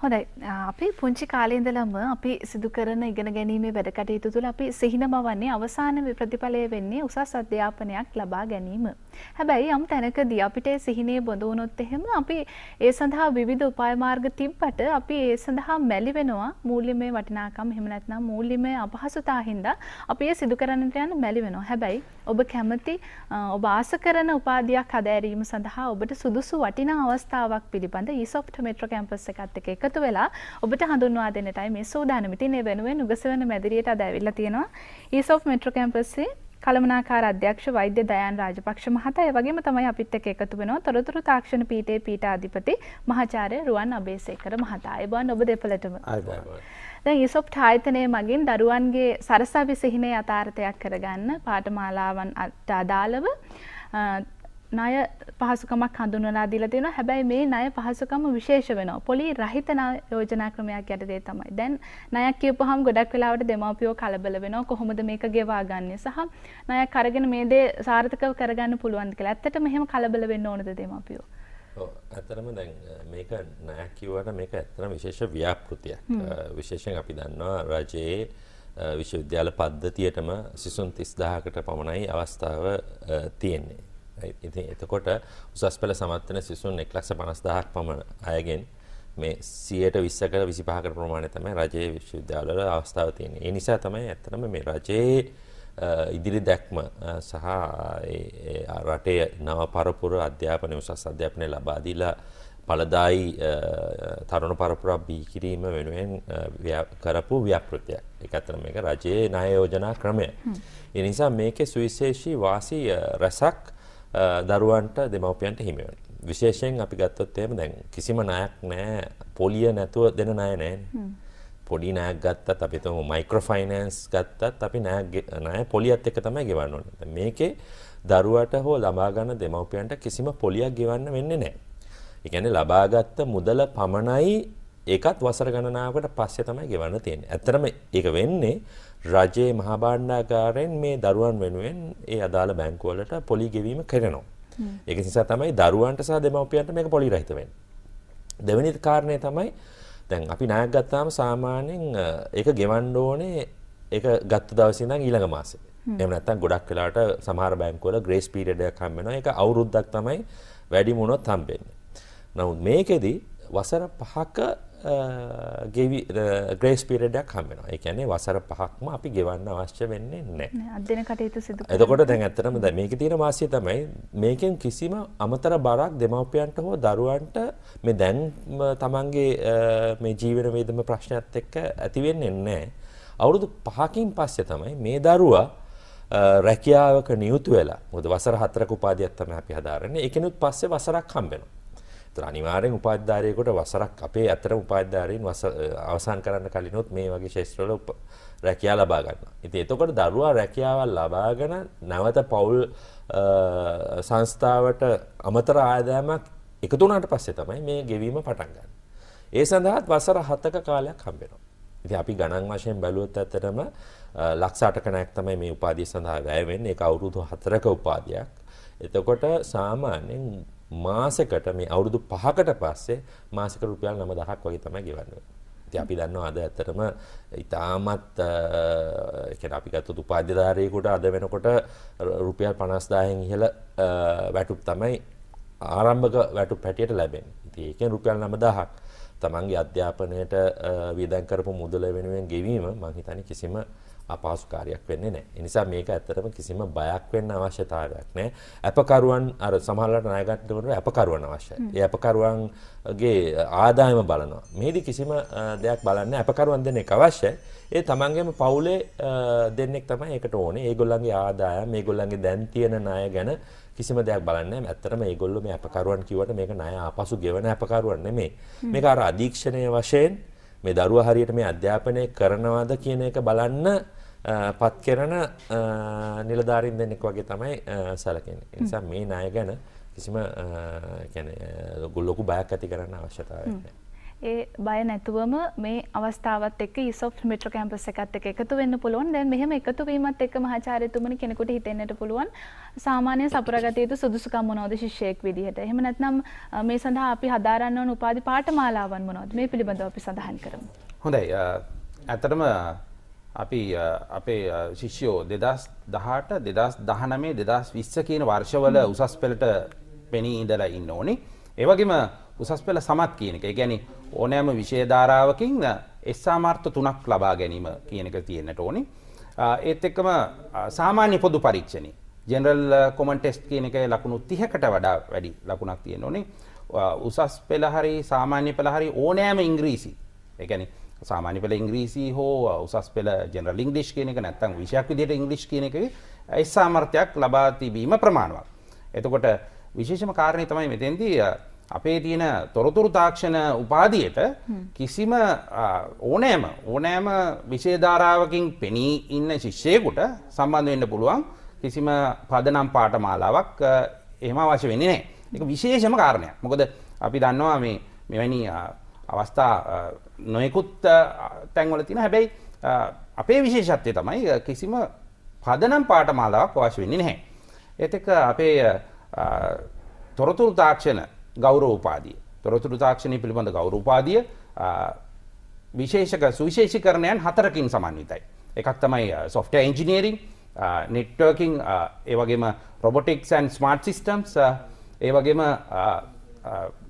හොඳයි අපි පුංචි කාලේ ඉඳලම අපි සිදු කරන ඉගෙන ගැනීමේ වැඩකටයුතු තුළ අපි සිහින බවන්නේ අවසාන ප්‍රතිඵලය වෙන්නේ උසස් අධ්‍යාපනයක් ලබා ගැනීම. හැබැයි යම් තැනකදී අපිට සිහිනේ බොඳ වුණොත් එහෙම අපි ඒ සඳහා විවිධ උපාය මාර්ග තිබ්බට අපි ඒ සඳහා මැලි වෙනවා මූල්‍යමය වටිනාකම් එහෙම නැත්නම් මූල්‍යමය අපහසුතා හින්දා අපි ඒ සිදු කරන්නට යන මැලි වෙනවා. හැබැයි ඔබ කැමති ඔබ ආස කරන උපාධියක් හදාරීම සඳහා ඔබට සුදුසු වටිනා අවස්ථාවක් පිළිබඳ ඊසොප්ට් මෙට්‍රෝ කැම්පස් එකත් එක්ක එකතු වෙලා ඔබට හඳුන්වා දෙන්නටයි මේ සූදානම. ඉතින් ඒ වෙනුවෙන් උගසවන මැදිරියට අද ඇවිල්ලා තියෙනවා East of Metro Campus කළමනාකාර අධ්‍යක්ෂ වෛද්‍ය දයන් රාජපක්ෂ මහතා ඒ වගේම තමයි අපිත් එක්ක එකතු වෙනවා තොරතුරු තාක්ෂණ පීඨයේ පීඨාධිපති මහාචාර්ය රුවන් අබේසේකර මහතා. ඒ බවන් ඔබ දෙපළටම. දැන් ඊසොප් ආයතනය මගින් දරුවන්ගේ සරසවි සිහිනේ යථාර්ථයක් කරගන්න පාඨමාලාවන් අදාළව ණය පහසුකමක් හඳුන්වලා දීලා තියෙනවා. හැබැයි මේ ණය පහසුකම විශේෂ වෙනවා. පොලි රහිත යෝජනා ක්‍රමයක් යටතේ තමයි. දැන් ණයක් කියපුවාම ගොඩක් වෙලාවට දෙමාපියෝ කලබල වෙනවා. කොහොමද මේක ගෙවාගන්නේ? සහ ණයක් අරගෙන මේ දේ සාර්ථකව කරගන්න පුළුවන්ද කියලා. ඇත්තටම එහෙම කලබල වෙන්න ඕනද දෙමාපියෝ? ඇතරම දැන් මේක නෑ කිව්වට මේක ඇත්තන විශේෂ ව්‍යාපෘතියක් විශේෂෙන් අපි දන්නවා රජයේ විශ්වවිද්‍යාල පද්ධතියටම සිසුන් තිස්දාහකට පමණයි අවස්ථාව තියෙන්නේ. ඉතින් එතකොට උසස් පෙළ සමත්වන සිසුන් 1,50,000ක් පමණ අයගෙන් මේ 120කට 25කට ප්‍රමාණය තමයි රජයේ විශ්වවිද්‍යාලවල අවස්ථාව තියෙන්නේ. ඒ නිසා තමයි ඇත්තටම මේ රජයේ ඉදිරි දැක්ම සහ රටේ නව පරපුර අධ්‍යාපනය උසස් අධ්‍යාපනය ලබා දීලා පළදායි තරුණ පරපුරක් බිහි කිරීම වෙනුවෙන් කරපු ව්‍යාපෘතියක්. ඒක ඇත්තටම මේක රජයේ ණය යෝජනා ක්‍රමය. ඒ නිසා මේකේ සුවිශේෂී වාසි රසක් දරුවන්ට දෙමව්පියන්ට හිමි වෙනවා. විශේෂයෙන් අපි ගත්තොත් එහෙම දැන් කිසිම ණයක් නැහැ. පොලිය නැතුව දෙන ණය නැහැ. පොඩි ණයක් ගත්තත් අපි තුමු මයික්‍රෝ ෆයිනෑන්ස් ගත්තත් අපි ණය ණය පොලියත් එක්ක තමයි ගෙවන්න ඕනේ. මේකේ දරුවට හෝ ලබා ගන්න දෙමව්පියන්ට කිසිම පොලියක් ගෙවන්න වෙන්නේ නැහැ. ඒ කියන්නේ ලබාගත් මුදල පමණයි ඒකත් වසර ගණනාවකට පස්සේ තමයි ගෙවන්න තියෙන්නේ. ඇත්තටම ඒක වෙන්නේ රජයේ මහා භාණ්ඩාගාරයෙන් මේ දරුවන් වෙනුවෙන් ඒ අදාළ බැංකුවලට පොලි ගෙවීම කරනවා. ඒක නිසා තමයි දරුවන්ට සහ දෙමව්පියන්ට මේක පොලි රහිත වෙන්නේ. දෙවෙනි කාරණය තමයි දැන් අපි ණයක් ගත්තාම සාමාන්‍යයෙන් ඒක ගෙවන්න ඕනේ ඒක ගත්ත දවසේ ඉඳන් ඊළඟ මාසේ. එහෙම නැත්නම් ගොඩක් වෙලාවට සමහර බැංකුවල ග්‍රේස් පීරියඩ් එකක් හම් වෙනවා. ඒක අවුරුද්දක් තමයි වැඩිම වුණොත් හම්බෙන්නේ. නමුත් මේකෙදි වසර 5ක ගෙවි ග්‍රේස් පිරඩක් හම්බෙනවා එකැනේ වසර පහක්ම අපි ගෙවන්න අවශ්‍ය වෙන්නේ නෑ අදන කටයුතු සිදු එතකොට දැන් ඇත්තරම ද මේක තියෙන වාසිය තමයි මේකෙන් කිසිම අමතර බරක් දෙමව්පියන්ට හෝ දරුවන්ට මේ දැන් තමන්ගේ මේ ජීවන වේදම ප්‍රශ්නයක්ත් එක්ක ඇතිවෙන්නේ නෑ අවුරුදු පහකින් පස්සේ තමයි මේ දරුවා රැකියාවක නියුතු වෙලා මුද වසර හතරක උපාධියක් තමයි අපි හදාරන්නේ ඒකෙනුත් පස්සේ වසරක් හම්බෙනවා අනිවාරෙන් උපාධාරයකොට වසරක් අපේ අතර උපාධාරයෙන් වස අවසන් කරන්න කලිනොත් මේ වගේ ශේෂත්‍රල රැකයා ලබා ගන්න. ඉති එතකොට දරුවා රැකියාවල් ලබාගෙන නැවත පවුල් සංස්ථාවට අමතර ආදාමක් එකතුනාට පස්සේ තමයි මේ ගෙවීම පටන්ගන්න. ඒ සඳහත් වසර හතක කාලයක් හම්බෙනවා. ඉති අපි ගණන් වශයෙන් බැලුවත් ඇතරම ලක්සාට කනැක් තමයි මේ උපාදී සඳහා වැෑවෙන් එක අවුරුදු හතරක උපාදයක්. එතකොට සාමාන්‍යෙන් මාසෙකට මේ අවුරුදු 5කට පස්සේ මාසික රුපියල් 9000ක් වගේ තමයි ගෙවන්නේ. ඉතින් අපි දන්නවා අද ඇත්තටම ඉතාමත් ඒ කියන්නේ අපි ගත්ත උපාධිධාරියෙකුට අද වෙනකොට රුපියල් 50000න් ඉහළ වැටුප් තමයි ආරම්භක වැටුප් හැටියට ලැබෙන්නේ. ඉතින් ඒකෙන් රුපියල් 9000ක් තමන්ගේ අධ්‍යාපනයට වියදම් කරපු මුදල වෙනුවෙන් ගෙවීම මම හිතන්නේ කිසිම අපහසු කාර්යයක් වෙන්නේ නැහැ. ඒ නිසා මේක ඇත්තටම කිසිම බයක් වෙන්න අවශ්‍යතාවයක් නැහැ. අපකරුවන් අර සමහරවිට ණයගත්තවල අපකරුවන් අවශ්‍යයි. ඒ අපකරුවන්ගේ ආදායම බලනවා. මේදි කිසිම දෙයක් බලන්නේ අපකරුවන් දෙන්නෙක් අවශ්‍යයි. ඒ තමන්ගේම පවුලේ දෙන්නෙක් තමයි ඒකට ඕනේ. ඒගොල්ලන්ගේ ආදායම, මේගොල්ලන්ගේ දැන් තියෙන ණය ගැන කිසිම දෙයක් බලන්නේ ඇත්තටම ඒගොල්ලෝ මේ අපකරුවන් කිව්වට මේක ණය ආපසු ගෙවන අපකරුවන් නෙමෙයි. මේක අර අධීක්ෂණයේ වශයෙන් මේ දරුවා හරියට මේ අධ්‍යාපනය කරනවද කියන එක බලන්න පත් කරන නිලධාරින් දෙන්නෙක් වගේ තමයි සැලකෙන නිසා මේ ණය ගැන කිසිම ගොල්ලොකු බයක් ඇති කරන්න අවශ්‍යතාවය ඒ බය නැතුවම මේ අවස්ථාවත් එක් සොප් මිට්‍ර කැම්පස් එකත් එක එකතු වෙන්න පුළුවන් දැන් මෙහම එකතුවීමත් එක් මහාචාරයතුමන කෙනෙකුට හිතෙන්නට පුළුවන් සාමාන්‍ය සපරගතයතු සුදුසුකම් මොනෝද ශිෂ්‍යයෙක් විදිහට එහම නැත්නම් මේ සඳහා අපි හදාරන්න උපාධි පාට මාලාවන් මොනොත් මේ පිළිබඳව අපි සඳහන් කරමු. හොඳයි ඇතටම අපි අපේ ශිෂ්‍යෝ දෙදස් දහට දෙදස් දහනමේ දෙදස් විශ්ස කියන වර්ෂවල උසස් පෙළට පෙනී ඉඳලා ඉන්න ඕනි. ඒවගේම උසස් පෙළ සමත් කියනක ගැනි ඕනෑම විෂයධාරාවකින් එස්සාමාර්ථ තුනක් ලබා ගැනීම කියනක තියෙන්නට ඕනි. ඒත් එක්කම සාමාන්‍ය පොදු පරීක්ෂණ ජෙනරල් කොමන්ටෙස්් කියනක ලකුණු තිහකට වඩා වැඩි ලකුණක් තියෙන ඕනේ උසස් පෙළහරි සාමාන්‍ය පෙළහරි ඕනෑම ඉංග්‍රීසි එකැනේ සාමාන්‍ය පෙළ ඉංග්‍රීසි හෝ උසස් පෙළ ජෙනරල් ඉංග්ලිෂ් කියන එක නැත්තම් විෂයක් විදිහට ඉංග්ලිෂ් කියන එකේ ඒ සාමර්ථ්‍යයක් ලබා තිබීම ප්‍රමාණවත්. එතකොට විශේෂම කාරණේ තමයි මෙතෙන්දී අපේ තියෙන තොරතුරු තාක්ෂණ උපාධියට කිසිම ඕනෑම ඕනෑම විෂය ධාරාවකින් පෙනී ඉන්න ශිෂ්‍යයෙකුට සම්බන්ධ වෙන්න පුළුවන් කිසිම පදනම් පාඨමාලාවක් එහෙම අවශ්‍ය වෙන්නේ නැහැ. ඒක විශේෂම කාරණයක්. මොකද අපි දන්නවා මේ මෙවැනි අවස්ථා නොයකුත් තැන්වල තින හැබැයි අපේ විශේෂත්වය තමයි කිසිම පදනම් පාට මාලාවක් අවශ්‍ය වෙන්නේ නැහැ. එතක අපේ තොරතුරු තාක්ෂණ ගෞරෝපාදිය තොරතුරු තාක්ෂණය පිළිබඳ ගෞරෝපාදිය විශේෂක සුවිශේෂිකරණයන් හතරකින් සමන්විතයි. එකක් තමයි සොෆ්ට එන්ජිනීරිං නෙට්වර්කින් ඒවගේම රොබොටික්ස් ඇන් ස්මර්ට් සිිස්ටම්ස් ඒවගේම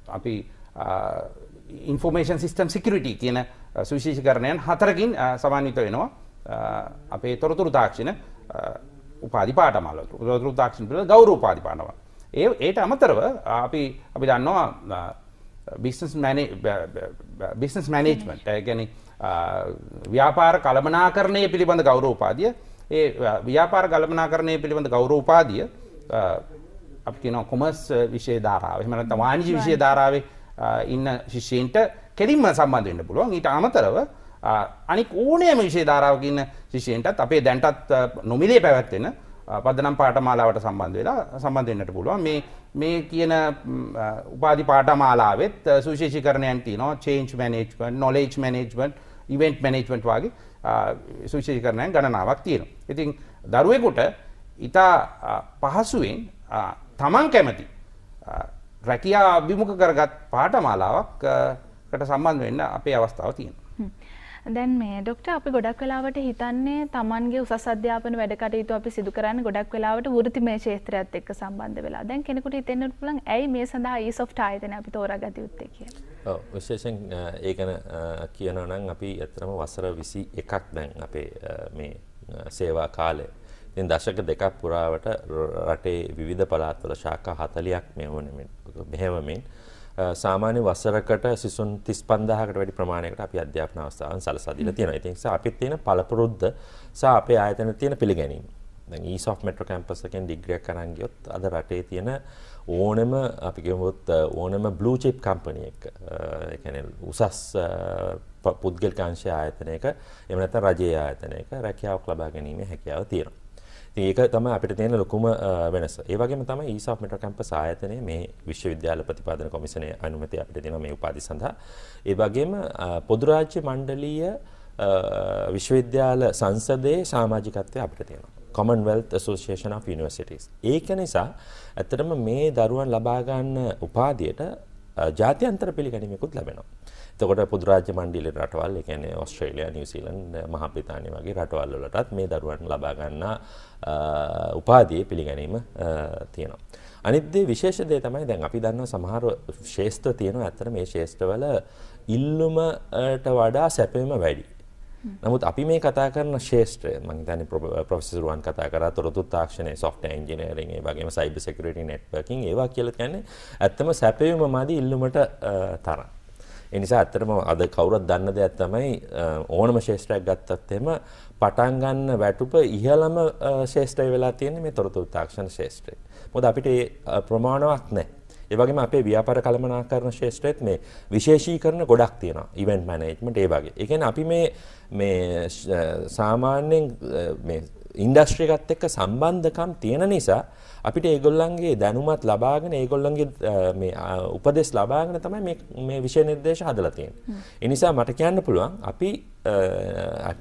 අපි ඉන්ෆෝර්මේෂන් සිිස්ටම් සිකරිටි කියන uh, සුවිශේෂකරණයන් හතරකින් uh, සමාන්විත වෙනවා uh, අපේ තොරතුරු තාක්ෂණ උපාධි පාටමල්ල තොරතුරු තාක්ෂණ පිළ ගෞරව උපාධි පාටමල් ඒ ඒට අමතරව අපි අපි දන්නවා බිස්නස් මැනේ බිස්නස් මැනේජ්මන්ට් ගැන ව්‍යාපාර කළමනාකරණය පිළිබඳ ගෞරව උපාදිය ඒ ව්‍යාපාර ගලමනාකරණය පිළිබඳ ගෞරව උපාදිය අපි කියන කොමස් විශේ ධාරාව එහම නැත්නම් වාණිජ්‍ය විෂය ධාරාවේ ඉන්න ශිෂ්‍යන්ට කෙලින්ම සම්බන්ධවෙන්න පුළුවන් ඊට අමතරව අනික් ඕනෑම විශේ ධාරාවකින්න ශිෂයන්ටත් අපේ දැන්ටත් නොමිලේ පැවැත්වෙන පදනම් පාට මාලාවට සම්බන්ධ වෙලා සම්බන්ධන්නට පුළුවන් මේ මේ කියන උපාධි පාට මාලාවෙත් සුශේෂිකරණයන් තියනවා change management knowledge management event management වගේ සුශේෂිකරණයන් ගණනාවක් තියෙනවා. ඉතින් දරුවෙකුට ඉතා පහසුවෙන් තමන් කැමති රැකියා අභිමුඛ කරගත් පාඨමාලාවක්කට සම්බන්ධ වෙන්න අපේ අවස්ථාව තියෙනවා. දැන් මේ ඩොක්ට අපි ගොඩක් වෙලාවට හිතන්නේ තමන්ගේ උසස් අධ්‍යාපන වැඩ කටයුතු අපි සිදු කරන්න ගොඩක් වෙලාවට වෘත්තිමය ක්ෂේත්‍රයත් එක්ක සම්බන්ධ වෙලා. දැන් කෙනෙකුට හිතෙන්න පුළුවන් ඇයි මේ සඳහා ඊස් ඔෆ් ආයතන අපි තෝරාගත යුත්තේ කියලා. ඔව් විශේෂයෙන් ඒ ගැන කියනවා නම් අපි ඇත්තටම වසර 21ක් දැන් අපේ මේ සේවා කාලේ ඉතින් දශක දෙකක් පුරාවට රටේ විවිධ පළාත්වල ශාඛා 40ක් මෙහෙවමින් මෙහෙවමින් සාමාන්‍ය වසරකට සිසුන් 35000කට වැඩි ප්‍රමාණයකට අපි අධ්‍යාපන අවස්ථාවන් සලසා දීලා තියෙනවා. ඉතින් නිසා අපිත් තියෙන පළපුරුද්ද සහ අපේ ආයතන තියෙන පිළිගැනීම. දැන් ඊස් ඔෆ් මෙට්‍රෝ කැම්පස් එකෙන් ඩිග්‍රියක් අරන් ගියොත් අද රටේ තියෙන ඕනම අපි කියමුත් ඕනම බ්ලූ චිප් කම්පැනි එක ඒ කියන්නේ උසස් පුද්ගලික අංශය ආයතනයක එහෙම නැත්නම් රජයේ ආයතනයක රැකියාවක් ලබා ගැනීම හැකියාව තියෙනවා. ඒක තම අපිට තියෙන ලොකුම වෙනස. ඒ වගේම තමයි ඊස් ඔෆ් මෙට්‍රෝ කැම්පස් ආයතනයේ මේ විශ්වවිද්‍යාල ප්‍රතිපාදන කොමිසමේ අනුමැතිය අපිට තියෙනවා මේ උපාධි සඳහා. ඒ වගේම පොදු රාජ්‍ය මණ්ඩලීය විශ්වවිද්‍යාල සංසදයේ සමාජිකත්වය අපිට තියෙනවා. Commonwealth Association of Universities. ඒක නිසා ඇත්තටම මේ දරුවන් ලබා ගන්න උපාධියට ජාත්‍යන්තර පිළිගැනීමකුත් ලැබෙනවා. තකොට පුදුරාජ්‍ය මණ්ඩිල රටවල් එකන ඔස්ට්‍රේලයා නිවසිීලන් මහප්‍රතානය වගේ රටවල්ලටත් මේ දරුවන් ලබාගන්න උපාදී පිළිගැනීම තියෙනවා. අනිදේ විශේෂදේ තමයි දැන් අපි දන්න සමහර ශේෂත්‍ර තියෙන ඇතර මේ ශේෂ්ඨවල ඉල්ලුමට වඩා සැපීම වැඩි. නමුත් අපි මේ කතා කරන ශේෂත්‍රය මංතන පොෆෙසිරුවන් කතා කර තොරතු තාක්ෂණය සොෆ්ට ඉජිනරගේ වගේ සයිබ සෙකරට නෙට්වකින් ඒවා කියල කියන්නේ ඇත්තම සැපයුම මදි ඉල්ලුමට තරන්. ඒ නිසා ඇත්තටම අද කවුරුත් දන්න දෙයක් තමයි ඕනම ශේෂ්ත්‍රයක් ගත්තත් එහෙම පටන් ගන්න වැටුප ඉහළම ශේෂ්ත්‍රය වෙලා තියෙන්නේ මේ තොරතුරු තාක්ෂණ ශේෂ්ත්‍රය. මොකද අපිට ඒ ප්‍රමාණවත් නැහැ. ඒ වගේම අපේ ව්‍යාපාර කළමනාකරණ ශේෂ්ත්‍රෙත් මේ විශේෂීකරණ ගොඩක් තියෙනවා. ඉවෙන්ට් මැනේජ්මන්ට් ඒ වගේ. ඒ කියන්නේ අපි මේ මේ සාමාන්‍යයෙන් මේ ඉන්ඩස්ට්‍රි එකත් එක්ක සම්බන්ධකම් තියෙන නිසා අපිට ඒගොල්ලන්ගේ දැනුමත් ලබාගෙන ඒගොල්ලන්ගේ මේ උපදෙස් ලබාගෙන තමයි මේ මේ විෂය නිර්දේශ හදලා තියෙන්නේ. ඒ නිසා මට කියන්න පුළුවන් අපි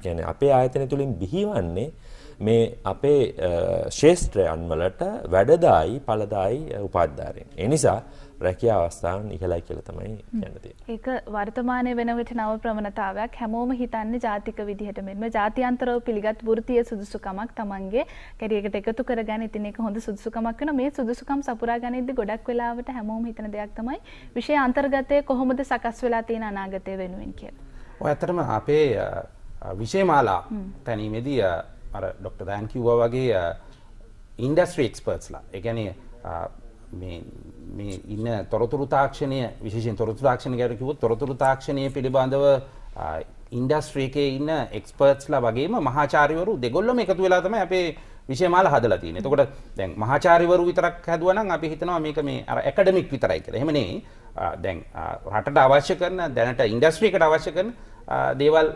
කියන්නේ අපේ ආයතන තුලින් බිහිවන්නේ මේ අපේ ශේෂ්ත්‍රයන් වලට වැඩදායි ඵලදායි උපාධිධාරීන්. ඒ නිසා රැකිය අවස්ථාවන් ඉහලයි කියල තමයි ගැනති. ඒක වර්තමානය වෙන විට නව ප්‍රමණතාවයක් හැමෝම හිතන්නේ ජාතික විදිහට මෙම ජාතියන්තරව පිළිගත් ෘතිය සුදුසුකමක් තමන්ගේ කැරියකට එකතු කර ගැන ඉතිනෙක හොඳ සුදුසුකමක් වන මේ සුදුසුකම් සපුරා ගනිද ගොඩක් වෙලාවට හැමෝම හිතන දෙයක් තමයි විෂය අන්තර්ගතය කොහොමද සකස් වෙලා තියෙන අනාගතය වෙනුවෙන් කිය. ඔය ඇතරම අපේ විෂයමාලා තැනීමේදී අර ඩොක්ට දෑන් කිව්වා වගේ ඉන්ඩස්ට්‍රී එක්ස්පර්ට්ස්ලා එකැනේ මේ ඉන්න තොරතුරු තාක්ෂණය විශෂෙන් තොරතු තාක්ෂණ ගැරකිවොත් තොරතුරු තාක්ෂණය පිළිබඳව ඉන්ඩස්ට්‍රීකේ ඉන්න එක්ස්පර්ට්ස්ලා වගේම මහාචාරිවරු දෙගොල්ලම එකතු වෙලාතම අපේ විශේමාල හදලා තියෙන. එතකොට දැන් මහාචාර්යවරු විතරක් හැදුවා නම් අපි හිතනවා මේක මේ අර ඇකඩමික් විතරයි කියලා. එහෙම නෙවෙයි. දැන් රටට අවශ්‍ය කරන දැනට ඉන්ඩස්ට්‍රි එකට අවශ්‍ය කරන දේවල්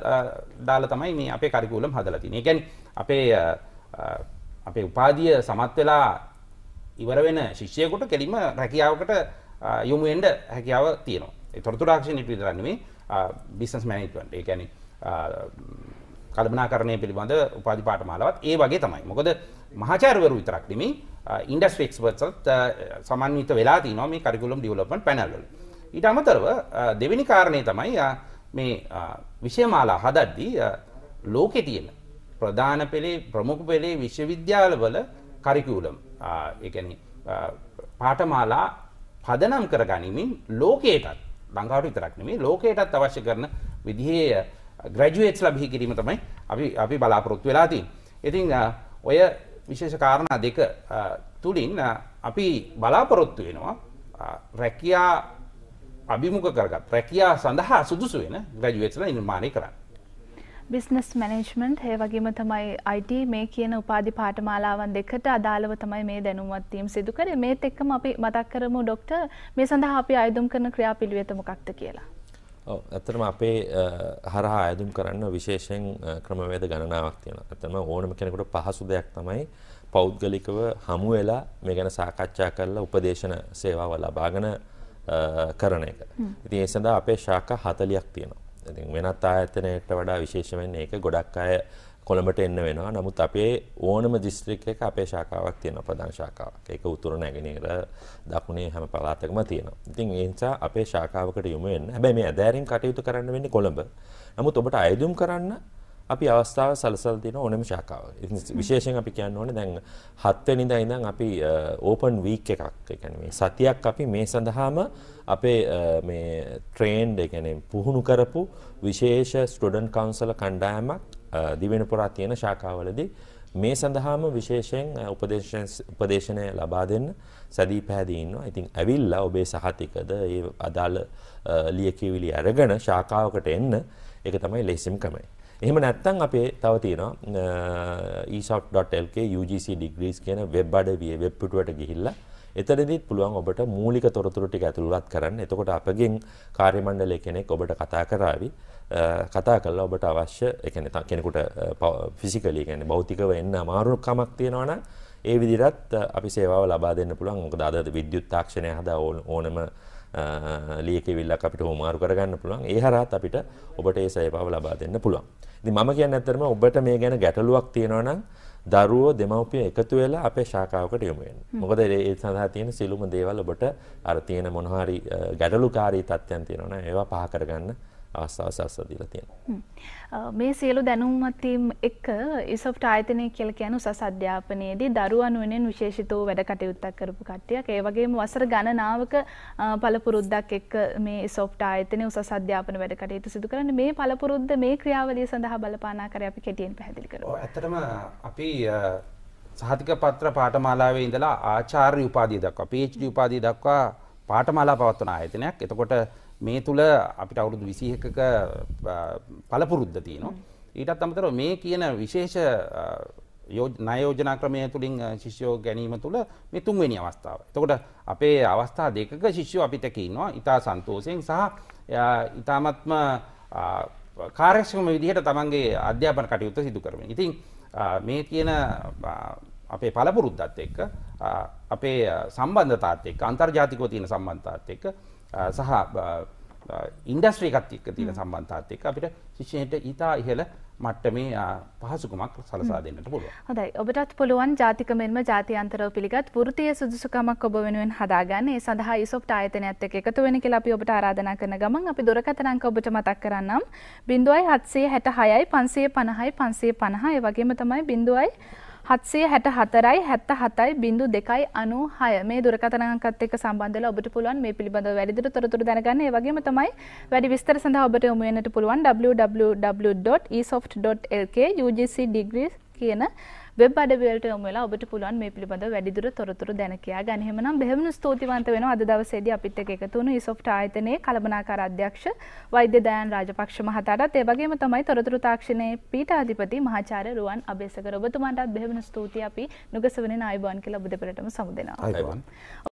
දාලා තමයි මේ අපේ කරිකුලම් හදලා තියෙන්නේ. ඒ කියන්නේ අපේ අපේ උපාධිය සමත් වෙලා ඉවර වෙන ශිෂ්‍යයකුට කෙලිම රැකියාවකට යොමුෙන්ට හැකියාව තියන තොරතුරක්ෂණ ඉට විදරන්නේ බිස්නස් මැනිට්ට එකැන කල්පනාකරණය පිළිබඳ උපාධි පාටමාලාවත් ඒ වගේ තමයි මොකද මහාචාරවරු විතරක්නෙමි ඉන්ඩස්ෆෙක්ස්වත්සත් සමන්විත වෙලා තින මේ කරිකුලම් ඩියවලපන් පැනල්ල ඉට අමතරව දෙවෙනි කාරණය තමයි මේ විෂයමාලා හදද්දී ලෝකෙ තියෙන ප්‍රධාන පෙළේ ප්‍රමුඛ පෙළේ විශ්වවිද්‍යාලවල කරිකූලම් ඒගැන පාටමාලා පදනම් කර ගනිමින් ලෝකයටත් ලංකාවට විතරක් නෙමේ ලෝකයටත් අවශ්‍ය කරන විදිහේ ග්‍රජුවේට්ස් ලබිහි කිරීම තමයි අපි අපි බලාපොරොත්තු වෙලා තියෙන්නේ. ඉතින් ඔය විශේෂ කාරණා දෙක තුලින් අපි බලාපොරොත්තු වෙනවා රැකියා අභිමුඛ කරගත් රැකියා සඳහා සුදුසු වෙන ග්‍රජුවේට්ස්ලා නිර්මාණය කරන්න. බිස්නස් මැනේජ්මන්ට් ඒ වගේම තමයි IT මේ කියන උපාධි පාඨමාලාවන් දෙකට අදාළව තමයි මේ දැනුවත් වීම සිදු කරේ. මේත් එක්කම අපි මතක් කරමු ડોක්ටර් මේ සඳහා අපි ආයුධම් කරන ක්‍රියාපිළිවෙත මොකක්ද කියලා. ඔව් ඇත්තටම අපේ හරහා ආයුධම් කරන්න විශේෂයෙන් ක්‍රමවේද ගණනාවක් තියෙනවා. ඇත්තටම ඕනම කෙනෙකුට පහසු දෙයක් තමයි පෞද්ගලිකව හමු වෙලා මේ ගැන සාකච්ඡා කරලා උපදේශන සේවාව ලබාගෙන කරන එක. ඉතින් ඒ සඳහා අපේ ශාඛා 40ක් තියෙනවා. වෙනත් ආයතනයට වඩා විශේෂමෙන් ඒක ගොඩක් අය කොළඹට එන්න වෙනවා නමුත් අපේ ඕනම දිස්ත්‍රික් එක අපේ ශාකාවක් තියෙන ප්‍රධාන ශාකාවක් ඒක උතුර නැගෙනහිර දකුණේ හැම පළාතකම තියෙනවා. ඉතින් ඒ නිසා අපේ ශාකාවකට යොමු වෙන්න. හැබැයි මේ ඇදෑරීම් කටයුතු කරන්න වෙන්නේ කොළඹ. නමුත් ඔබට අයදුම් කරන්න අපි අවස්ථාව සලසල් දෙන ඕනම ශාකාව විශේෂෙන් අපි කියන්න ඕන දැන් හත්වනිද ඉඳන් අපි ඕපන් uh, වීක් එකක් එකැනේ සතියක් අපි මේ සඳහාම අපේ uh, මේ ට්‍රේන්ඩ් එකනේ පුහුණු කරපු විශේෂ ස්ටඩන් කවන්සල කණ්ඩායමක් uh, දිවෙන පුරා තියෙන ශාකාවලදී මේ සඳහාම විශේෂයෙන් උපදේශනය ලබා දෙන්න සැදී පැහැදීන්නවා ඉතින් ඇවිල්ලා ඔබේ සහතිකද ඒ අදාළ ලියකිවිලි අරගෙන ශාකාවකට එන්න එක තමයි ලෙසිම් කමයි එහෙම නැත්නම් අපේ තව තියෙනවා esop.lk UGC degrees කියන වෙබ් අඩවියේ වෙබ් පිටුවට ගිහිල්ලා එතනදිත් පුළුවන් ඔබට මූලික තොරතුරු ටික ඇතුළත් කරන්න. එතකොට අපගෙන් කාර්ය මණ්ඩලය කෙනෙක් ඔබට කතා කරાવી කතා කළා ඔබට අවශ්‍ය ඒ කියන්නේ කෙනෙකුට ෆිසිකලි කියන්නේ භෞතිකව එන්න අමාරු කමක් තියෙනවා නම් ඒ විදිහට අපි සේවාව ලබා දෙන්න පුළුවන්. මොකද අද විද්‍යුත් තාක්ෂණය හදා ඕනම ලියකිවිල්ලක් අපිට හොමාරු කරගන්න පුළුවන් ඒ හරහත් අපිට ඔබට ඒ සේවාව ලබා දෙන්න පුළුවන්. ඉතින් මම කියන්නේ ඇත්තටම ඔබට මේ ගැන ගැටලුවක් තියෙනවා නම් දරුවෝ දෙමව්පිය එකතු වෙලා අපේ ශාකාවකට යොමු වෙන්න. මොකද ඒ සඳහා තියෙන සිළුම දේවල් ඔබට අර තියෙන මොනවා හරි ගැටලුකාරී තත්ත්වයන් තියෙනවනේ ඒවා පහ කරගන්න ආස්ථාව සස්සදීල තියෙන. මේ සියලු දැනුමතිම් එක ඉසොප්ට ආයතනය කියල කියන උසස් අධ්‍යාපනයේදී දරුවන් වෙනෙන් විශේෂිතව වැඩ කටයුත්තක් කරපු කට්ටියක් ඒ වගේම වසර ගණනාවක පළපුරුද්දක් එක්ක මේ ඉසොප්ට ආයතනය උසස් අධ්‍යාපන වැඩ කටයුතු සිදු කරන්න මේ පළපුරුද්ද මේ ක්‍රියාවලිය සඳහා බලපානාකර අපි කෙටියෙන් පැහැදිලි කරනවා. ඇත්තටම අපි සහතික පත්‍ර පාඨමාලාවේ ඉඳලා ආචාර්ය උපාධිය දක්වා PhD උපාධිය දක්වා පාඨමාලා පවත්වන ආයතනයක්. එතකොට මේ තුළ අපිට අවුරුදු විසිහකක පලපුරුද්ධ තියනවා. ඊටත් අමතර මේ කියන විශේෂ නයෝජනා ක්‍රමය තුළින් ශිෂ්‍යෝ ගැනීම තුළ මේ තුන්වෙනි අවස්ථාව. තකොට අපේ අවස්ථා දෙකක ශිෂ්‍යෝ අපිටකඉන්නවා ඉතා සන්තෝසයෙන් සහ ඉතාමත්ම කාර්යක්ෂම විදිහට තමන්ගේ අධ්‍යාපන කටයුත්ත සිදු කරමින්. ඉතින් මේ කියන අපේ පළපුරුද්දත් එක්ක අපේ සම්බන්ධතාත් එක්ක අන්තර්ජාතිකව තියෙන සම්බන්ධතාත් එක්ක සහ ඉන්ඩස්ට්‍රී එකත් එක්ක තියෙන සම්බන්ධතාත් එක්ක අපිට ශිෂ්‍යයන්ට ඊතා ඉහළ මට්ටමේ පහසුකමක් සලසා දෙන්නට පුළුවන්. හොඳයි. ඔබටත් පුළුවන් ජාතික මෙන්ම ජාත්‍යන්තරව පිළිගත් වෘත්තීය සුදුසුකමක් ඔබ වෙනුවෙන් හදාගන්න. ඒ සඳහා ඉසොප්ට් ආයතනයත් එක්ක එකතු වෙන්න කියලා අපි ඔබට ආරාධනා කරන ගමන් අපි දුරකථන අංක ඔබට මතක් කරන්නම්. 0766 550යි 550. ඒ වගේම තමයි 0 හත්සේ හැට හතරයි හැත්ත හතයි බිඳු දෙකයි අනු හය මේ දුරකතනකත් එක් සම්බන්ධල ඔබට පුළුවන් මේ පිළිබඳ වැඩිදුර තොරතුර දැනගන්න ඒ වගේම තමයි වැඩි විස්තර සඳහා ඔබට යොමු වෙන්නට පුළුවන් www.esoft.lk UGC degrees කියන වෙබ් අඩවිවලට යොමු වෙලා ඔබට පුළුවන් මේ පිළිබඳව වැඩිදුර තොරතුරු දැන කියා ගන්න. එහෙමනම් බෙහෙවින් ස්තුතිවන්ත වෙනවා අද දවසේදී අපිත් එක්ක එකතු වුණු ඉසොෆ්ට් ආයතනයේ කළමනාකාර අධ්‍යක්ෂ වෛද්‍ය දයන් රාජපක්ෂ මහතාටත් ඒ වගේම තමයි තොරතුරු තාක්ෂණයේ පීඨාධිපති මහාචාර්ය රුවන් අබේසකර ඔබතුමාටත් බෙහෙවින් ස්තුතියි අපි නුගසවනේ ආයුබෝවන් කියලා ඔබ දෙපළටම සමුදෙනවා.